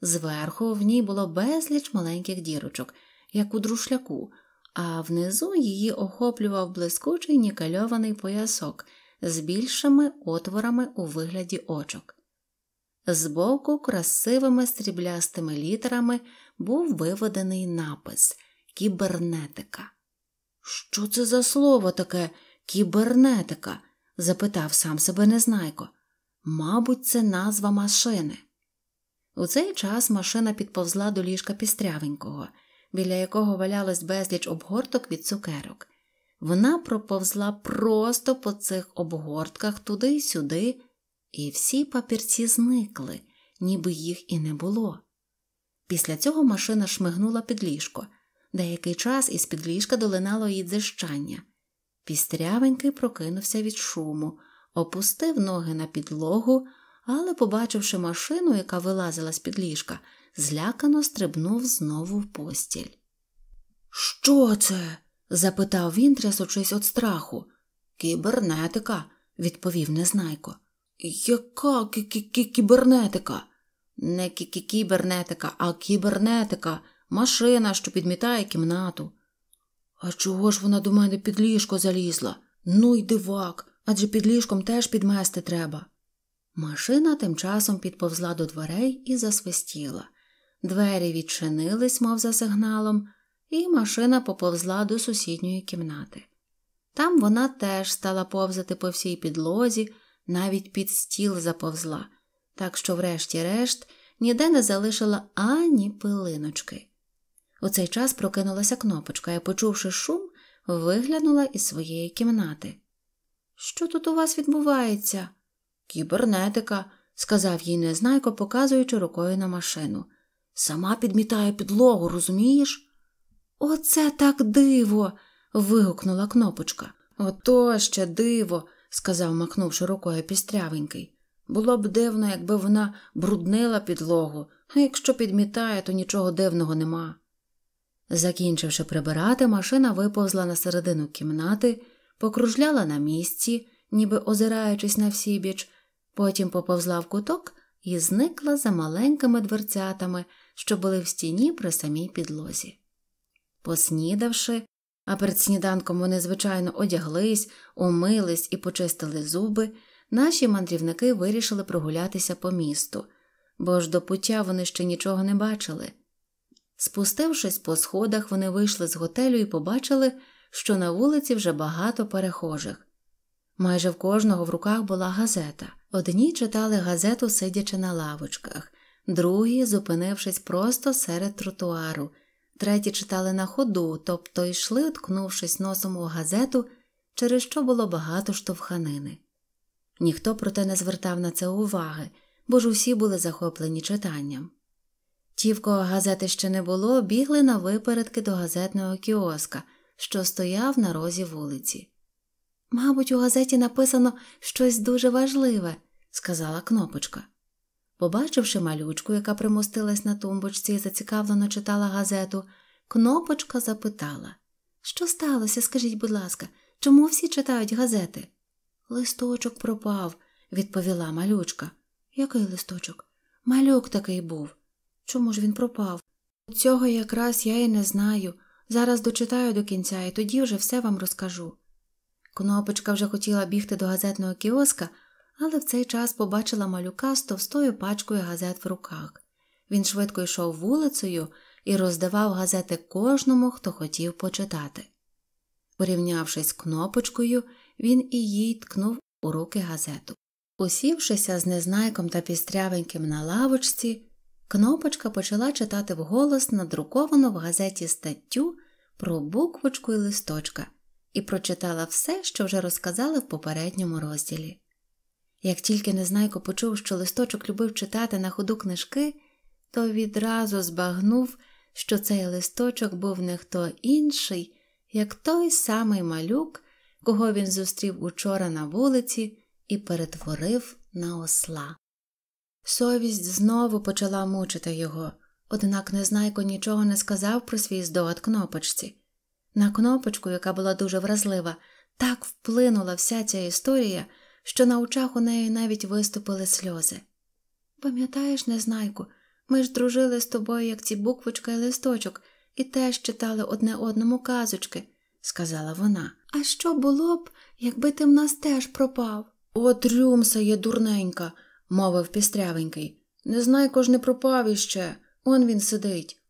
Зверху в ній було безліч маленьких дірочок, як у друшляку, а внизу її охоплював блискучий нікальований поясок з більшими отворами у вигляді очок. Збоку, красивими стріблястими літерами, був виведений напис Кібернетика. Що це за слово таке? Кібернетика? запитав сам себе незнайко. Мабуть, це назва машини. У цей час машина підповзла до ліжка пістрявенького, біля якого валялось безліч обгорток від цукерок. Вона проповзла просто по цих обгортках туди й сюди, і всі папірці зникли, ніби їх і не було. Після цього машина шмигнула під ліжко. Деякий час із під ліжка долинало її дзижчання. Пістрявенький прокинувся від шуму, опустив ноги на підлогу, але, побачивши машину, яка вилазила з під ліжка, злякано стрибнув знову в постіль. Що це? запитав він, трясучись від страху. Кібернетика, відповів незнайко. Яка кі -кі кібернетика? Не кі -кі кібернетика, а кібернетика, машина, що підмітає кімнату. А чого ж вона до мене під ліжко залізла? Ну й дивак, адже під ліжком теж підмести треба. Машина тим часом підповзла до дверей і засвистіла. Двері відчинились, мов за сигналом, і машина поповзла до сусідньої кімнати. Там вона теж стала повзати по всій підлозі, навіть під стіл заповзла, так що, врешті-решт, ніде не залишила ані пилиночки. У цей час прокинулася кнопочка і, почувши шум, виглянула із своєї кімнати. Що тут у вас відбувається? Кібернетика, сказав їй незнайко, показуючи рукою на машину. Сама підмітає підлогу, розумієш? Оце так диво. вигукнула кнопочка. Ото ще диво, сказав, махнувши рукою пістрявенький. Було б дивно, якби вона бруднила підлогу, а якщо підмітає, то нічого дивного нема. Закінчивши прибирати, машина виповзла на середину кімнати, покружляла на місці, ніби озираючись на всібіч, потім поповзла в куток і зникла за маленькими дверцятами, що були в стіні при самій підлозі. Поснідавши, а перед сніданком вони, звичайно, одяглись, умились і почистили зуби, наші мандрівники вирішили прогулятися по місту, бо ж до пуття вони ще нічого не бачили. Спустившись по сходах, вони вийшли з готелю і побачили, що на вулиці вже багато перехожих. Майже в кожного в руках була газета. Одні читали газету, сидячи на лавочках, другі, зупинившись просто серед тротуару, треті читали на ходу, тобто йшли, ткнувшись носом у газету, через що було багато штовханини. Ніхто проте не звертав на це уваги, бо ж усі були захоплені читанням. Ті, в кого газети ще не було, бігли на випередки до газетного кіоска, що стояв на розі вулиці. Мабуть, у газеті написано щось дуже важливе, сказала кнопочка. Побачивши малючку, яка примостилась на тумбочці і зацікавлено читала газету, кнопочка запитала Що сталося, скажіть, будь ласка, чому всі читають газети? Листочок пропав, відповіла малючка. Який листочок? Малюк такий був. Чому ж він пропав? Цього якраз я і не знаю. Зараз дочитаю до кінця і тоді вже все вам розкажу. Кнопочка вже хотіла бігти до газетного кіоска, але в цей час побачила малюка з товстою пачкою газет в руках. Він швидко йшов вулицею і роздавав газети кожному, хто хотів почитати. Порівнявшись з кнопочкою, він і їй ткнув у руки газету. Усівшися з незнайком та пістрявеньким на лавочці, Кнопочка почала читати вголос надруковану в газеті статтю про буквочку і листочка і прочитала все, що вже розказали в попередньому розділі. Як тільки Незнайко почув, що листочок любив читати на ходу книжки, то відразу збагнув, що цей листочок був не хто інший, як той самий малюк, кого він зустрів учора на вулиці і перетворив на осла. Совість знову почала мучити його, однак Незнайко нічого не сказав про свій здогад кнопочці. На кнопочку, яка була дуже вразлива, так вплинула вся ця історія, що на очах у неї навіть виступили сльози. Пам'ятаєш, Незнайку, ми ж дружили з тобою, як ці буквочка і листочок, і теж читали одне одному казочки, сказала вона. А що було б, якби ти в нас теж пропав? Отрюмся є дурненька мовив пістрявенький. Незнайко ж не пропав іще, он він сидить.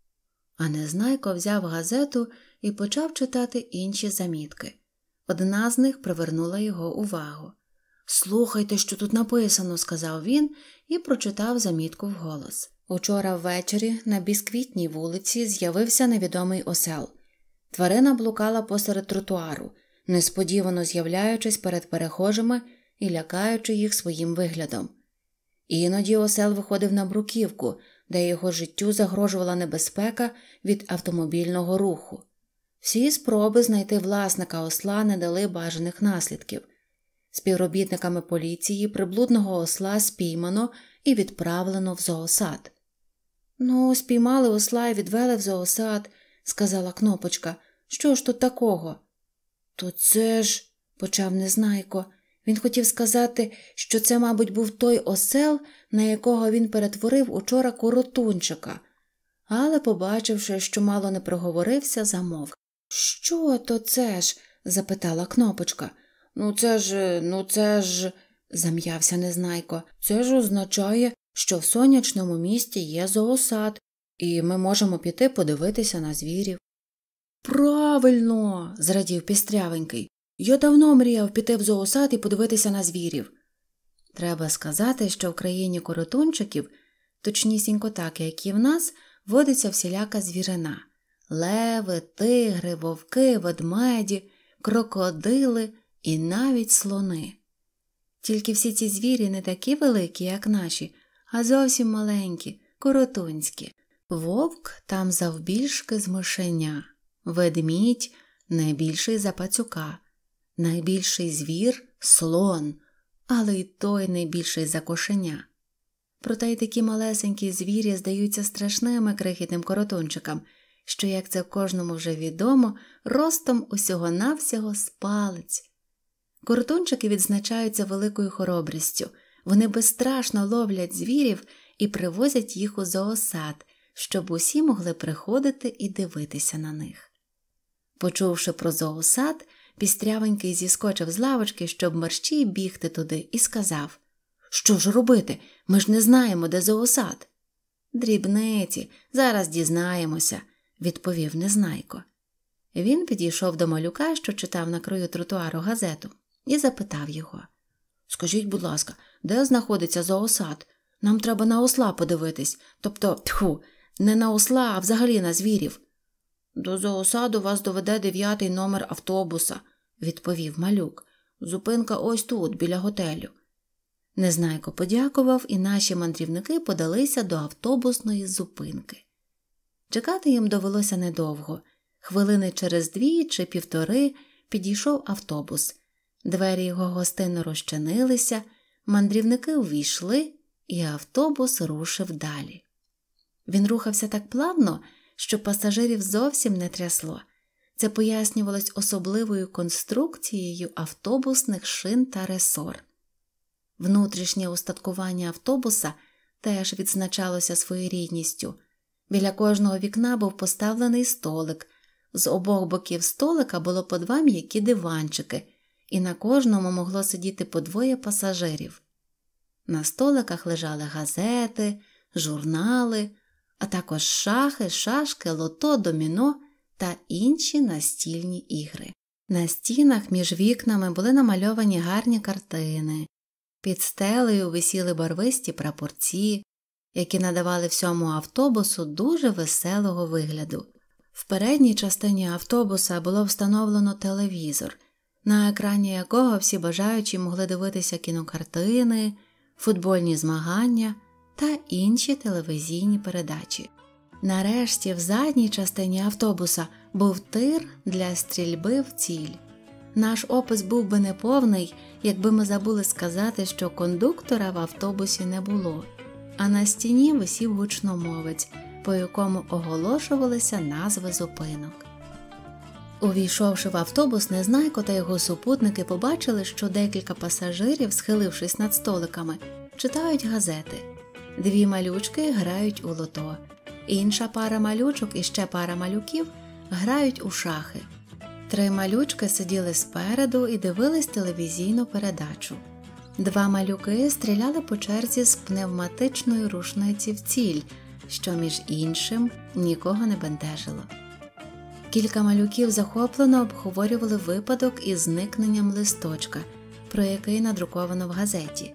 А незнайко взяв газету і почав читати інші замітки. Одна з них привернула його увагу. Слухайте, що тут написано, сказав він і прочитав замітку вголос. Учора ввечері на бісквітній вулиці з'явився невідомий осел. Тварина блукала посеред тротуару, несподівано з'являючись перед перехожими і лякаючи їх своїм виглядом. Іноді осел виходив на бруківку, де його життю загрожувала небезпека від автомобільного руху. Всі спроби знайти власника осла не дали бажаних наслідків. Співробітниками поліції приблудного осла спіймано і відправлено в зоосад. Ну, спіймали осла і відвели в зоосад, сказала кнопочка. Що ж тут такого? То це ж, почав незнайко, він хотів сказати, що це, мабуть, був той осел, на якого він перетворив учора коротунчика, але, побачивши, що мало не проговорився, замовк. Що то це ж? запитала кнопочка. Ну, це ж, ну, це ж, зам'явся незнайко. Це ж означає, що в сонячному місті є зоосад, і ми можемо піти подивитися на звірів. Правильно, зрадів пістрявенький. Я давно мріяв піти в зоосад і подивитися на звірів. Треба сказати, що в країні коротунчиків, точнісінько так, як і в нас, водиться всіляка звірина леви, тигри, вовки, ведмеді, крокодили і навіть слони. Тільки всі ці звірі не такі великі, як наші, а зовсім маленькі, коротунські. Вовк там завбільшки з мишеня, ведмідь найбільший за пацюка. Найбільший звір слон, але й той найбільший за кошеня. Проте й такі малесенькі звірі здаються страшними крихітним коротончикам, що, як це кожному вже відомо, ростом усього навсього спалець. Коротончики відзначаються великою хоробрістю, вони безстрашно ловлять звірів і привозять їх у зоосад, щоб усі могли приходити і дивитися на них. Почувши про зоосад, пістрявенький зіскочив з лавочки, щоб мерщій бігти туди, і сказав Що ж робити? Ми ж не знаємо, де зоосад. Дрібниці, зараз дізнаємося, відповів незнайко. Він підійшов до малюка, що читав на краю тротуару газету, і запитав його Скажіть, будь ласка, де знаходиться зоосад? Нам треба на осла подивитись, тобто, тьху, не на осла, а взагалі на звірів. До зоосаду вас доведе дев'ятий номер автобуса, відповів малюк. Зупинка ось тут, біля готелю. Незнайко подякував, і наші мандрівники подалися до автобусної зупинки. Чекати їм довелося недовго. Хвилини через дві чи півтори підійшов автобус. Двері його гостинно розчинилися, мандрівники увійшли, і автобус рушив далі. Він рухався так плавно, що пасажирів зовсім не трясло. Це пояснювалось особливою конструкцією автобусних шин та ресор. Внутрішнє устаткування автобуса теж відзначалося своєрідністю. Біля кожного вікна був поставлений столик, з обох боків столика було по два м'які диванчики, і на кожному могло сидіти по двоє пасажирів. На столиках лежали газети, журнали, а також шахи, шашки, лото, доміно та інші настільні ігри. На стінах між вікнами були намальовані гарні картини, під стелею висіли барвисті прапорці, які надавали всьому автобусу дуже веселого вигляду. В передній частині автобуса було встановлено телевізор, на екрані якого всі бажаючі могли дивитися кінокартини, футбольні змагання та інші телевізійні передачі. Нарешті, в задній частині автобуса був тир для стрільби в ціль. Наш опис був би неповний, якби ми забули сказати, що кондуктора в автобусі не було, а на стіні висів гучномовець, по якому оголошувалися назви зупинок. Увійшовши в автобус, незнайко та його супутники побачили, що декілька пасажирів, схилившись над столиками, читають газети. Дві малючки грають у лото, інша пара малючок і ще пара малюків грають у шахи. Три малючки сиділи спереду і дивились телевізійну передачу. Два малюки стріляли по черзі з пневматичної рушниці в ціль, що між іншим нікого не бентежило. Кілька малюків захоплено обговорювали випадок із зникненням листочка, про який надруковано в газеті.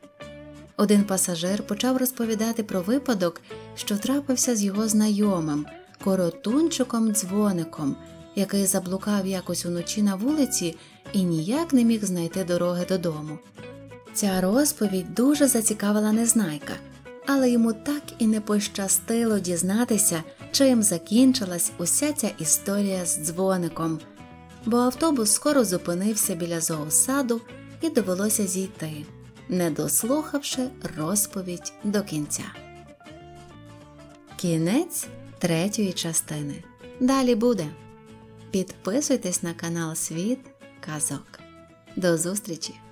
Один пасажир почав розповідати про випадок, що трапився з його знайомим, коротунчиком дзвоником, який заблукав якось уночі на вулиці і ніяк не міг знайти дороги додому. Ця розповідь дуже зацікавила незнайка, але йому так і не пощастило дізнатися, чим закінчилась уся ця історія з дзвоником, бо автобус скоро зупинився біля зоосаду і довелося зійти не дослухавши розповідь до кінця. Кінець третьої частини. Далі буде. Підписуйтесь на канал Світ Казок. До зустрічі!